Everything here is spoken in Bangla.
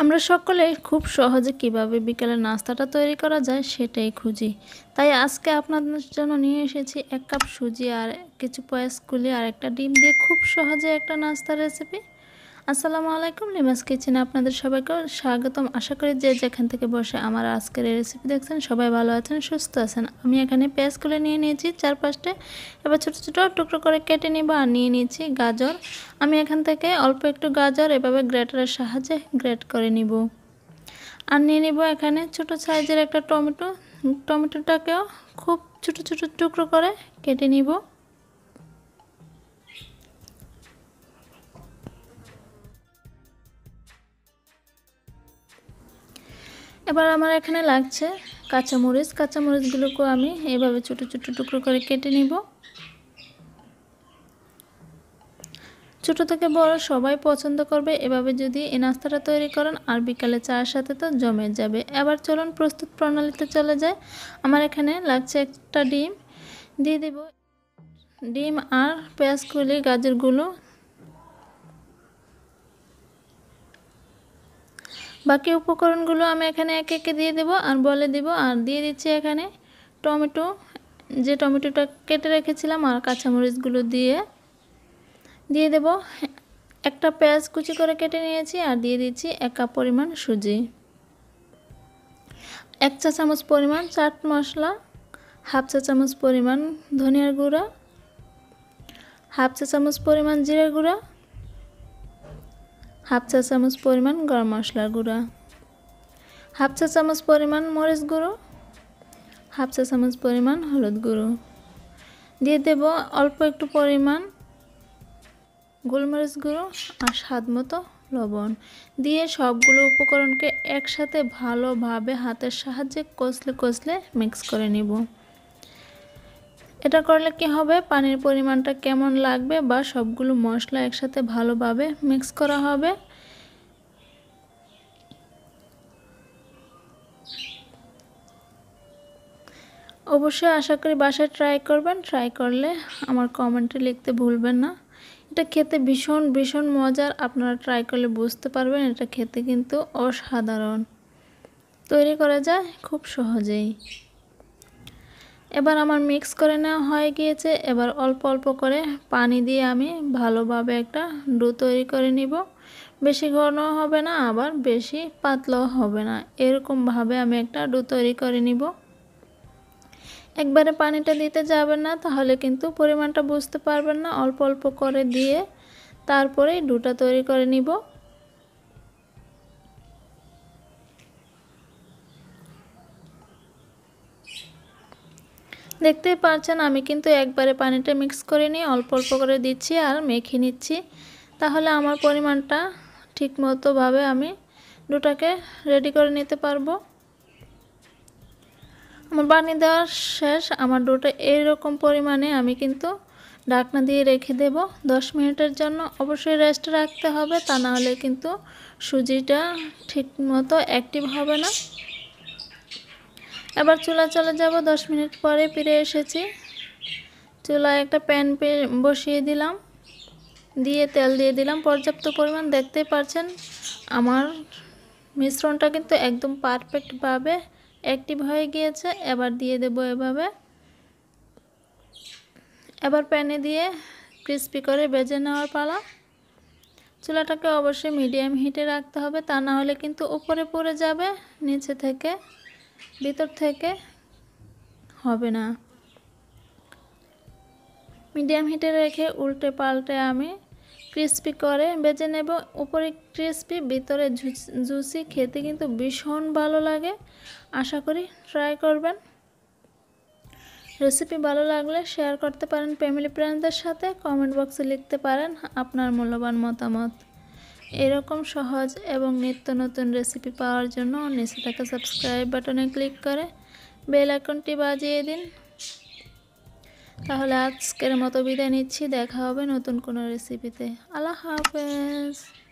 আমরা সকলে খুব সহজে কিভাবে বিকেলের নাস্তাটা তৈরি করা যায় সেটাই খুঁজি তাই আজকে আপনাদের জন্য নিয়ে এসেছি এক কাপ সুজি আর কিছু পয়েস কুলি আর একটা ডিম দিয়ে খুব সহজে একটা নাস্তা রেসিপি আসসালামু আলাইকুম লিমাস কিচেনে আপনাদের সবাইকে স্বাগতম আশা করি যে যেখান থেকে বসে আমার আজকের রেসিপি দেখছেন সবাই ভালো আছেন সুস্থ আছেন আমি এখানে পেঁয়াজ করে নিয়ে নিয়েছি চার পাঁচটে এবার ছোটো ছোটো টুকরো করে কেটে নিব আর নিয়ে নিয়েছি গাজর আমি এখান থেকে অল্প একটু গাজর এভাবে গ্রেটারের সাহায্যে গ্রেট করে নিব আর নিয়ে নিব এখানে ছোট সাইজের একটা টমেটো টমেটোটাকেও খুব ছোট ছোট টুকরো করে কেটে নিব এবার আমার এখানে লাগছে কাঁচামরিচ কাঁচামরিচগুলোকে আমি এভাবে ছোট ছোট টুকরো করে কেটে নিব ছোট থেকে বড় সবাই পছন্দ করবে এভাবে যদি এই নাস্তাটা তৈরি করেন আর বিকালে চায়ের সাথে তো জমে যাবে এবার চলুন প্রস্তুত প্রণালীতে চলে যায় আমার এখানে লাগছে একটা ডিম দিয়ে দেব ডিম আর পেঁয়াজ কুলি গাজরগুলো বাকি উপকরণগুলো আমি এখানে এক একে দিয়ে দেব আর বলে দেব আর দিয়ে দিচ্ছি এখানে টমেটো যে টমেটোটা কেটে রেখেছিলাম আর কাঁচামরিচগুলো দিয়ে দিয়ে দেব একটা পেঁয়াজ কুচি করে কেটে নিয়েছি আর দিয়ে দিচ্ছি এক কাপ পরিমাণ সুজি এক চা চামচ পরিমাণ চাট মশলা হাফ চা চামচ পরিমাণ ধনিয়ার গুঁড়া হাফ চা চামচ পরিমাণ জিরের গুঁড়া হাফ চা চামচ পরিমাণ গরম মশলার গুঁড়া হাফ চা চামচ পরিমাণ মরিচ গুঁড়ো হাফ চা চামচ পরিমাণ হলুদ গুঁড়ো দিয়ে দেব অল্প একটু পরিমাণ গোলমরিচ গুঁড়ো আর স্বাদ মতো লবণ দিয়ে সবগুলো উপকরণকে একসাথে ভালোভাবে হাতের সাহায্যে কষলে কষলে মিক্স করে নেবো এটা করলে কি হবে পানির পরিমাণটা কেমন লাগবে বা সবগুলো মশলা একসাথে ভালোভাবে মিক্স করা হবে অবশ্যই আশা করি বাসায় ট্রাই করবেন ট্রাই করলে আমার কমেন্টে লিখতে ভুলবেন না এটা খেতে ভীষণ ভীষণ মজার আপনারা ট্রাই করলে বুঝতে পারবেন এটা খেতে কিন্তু অসাধারণ তৈরি করা যায় খুব সহজেই এবার আমার মিক্স করে নেওয়া হয়ে গিয়েছে এবার অল্প অল্প করে পানি দিয়ে আমি ভালোভাবে একটা ডু তৈরি করে নিব বেশি ঘন হবে না আবার বেশি পাতলাও হবে না এরকমভাবে আমি একটা ডু তৈরি করে নিব একবারে পানিটা দিতে যাবেন না তাহলে কিন্তু পরিমাণটা বুঝতে পারবেন না অল্প অল্প করে দিয়ে তারপরেই ডুটা তৈরি করে নিব দেখতেই পারছেন আমি কিন্তু একবারে পানিটা মিক্স করে নিয়ে অল্প অল্প করে দিচ্ছি আর মেখে নিচ্ছি তাহলে আমার পরিমাণটা ঠিক মতোভাবে আমি দুটাকে রেডি করে নিতে পারবো আমার বানিয়ে দেওয়ার শেষ আমার ডোটা এইরকম পরিমাণে আমি কিন্তু ডাকনা দিয়ে রেখে দেব দশ মিনিটের জন্য অবশ্যই রেস্ট রাখতে হবে তা নাহলে কিন্তু সুজিটা ঠিক মতো অ্যাক্টিভ হবে না এবার চুলা চলে যাব দশ মিনিট পরে ফিরে এসেছি চুলায় একটা প্যান বসিয়ে দিলাম দিয়ে তেল দিয়ে দিলাম পর্যাপ্ত পরিমাণ দেখতে পারছেন আমার মিশ্রণটা কিন্তু একদম পারফেক্টভাবে অ্যাক্টিভ হয়ে গিয়েছে এবার দিয়ে দেব এভাবে এবার প্যানে দিয়ে ক্রিস্পি করে বেজে নেওয়ার পালা চুলাটাকে অবশ্যই মিডিয়াম হিটে রাখতে হবে তা না হলে কিন্তু উপরে পড়ে যাবে নিচে থেকে ভিতর থেকে হবে না মিডিয়াম হিটে রেখে উল্টে পাল্টে আমি ক্রিস্পি করে বেজে নেব উপরে ক্রিস্পি ভিতরে জুসি খেতে কিন্তু ভীষণ ভালো লাগে আশা করি ট্রাই করবেন রেসিপি ভালো লাগলে শেয়ার করতে পারেন ফ্যামিলি ফ্রেন্ডদের সাথে কমেন্ট বক্সে লিখতে পারেন আপনার মূল্যবান মতামত এরকম সহজ এবং নিত্য নতুন রেসিপি পাওয়ার জন্য নিচে থাকা সাবস্ক্রাইব বাটনে ক্লিক করে বেল আইকনটি বাজিয়ে দিন তাহলে আজকের মতো বিদায় নিচ্ছি দেখা হবে নতুন কোনো রেসিপিতে আল্লাহ হাফেজ